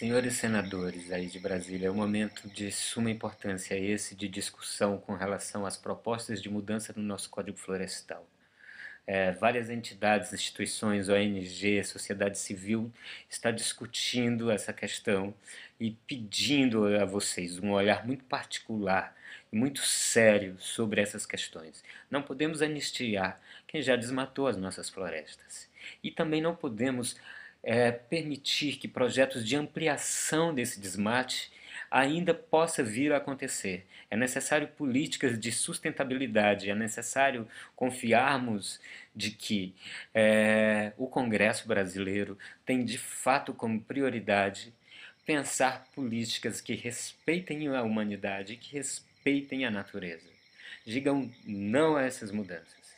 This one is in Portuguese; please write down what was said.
Senhores senadores aí de Brasília, é um momento de suma importância esse de discussão com relação às propostas de mudança no nosso Código Florestal. É, várias entidades, instituições, ONG, sociedade civil está discutindo essa questão e pedindo a vocês um olhar muito particular e muito sério sobre essas questões. Não podemos anistiar quem já desmatou as nossas florestas e também não podemos é, permitir que projetos de ampliação desse desmate ainda possa vir a acontecer. É necessário políticas de sustentabilidade, é necessário confiarmos de que é, o Congresso brasileiro tem de fato como prioridade pensar políticas que respeitem a humanidade, que respeitem a natureza. Digam não a essas mudanças.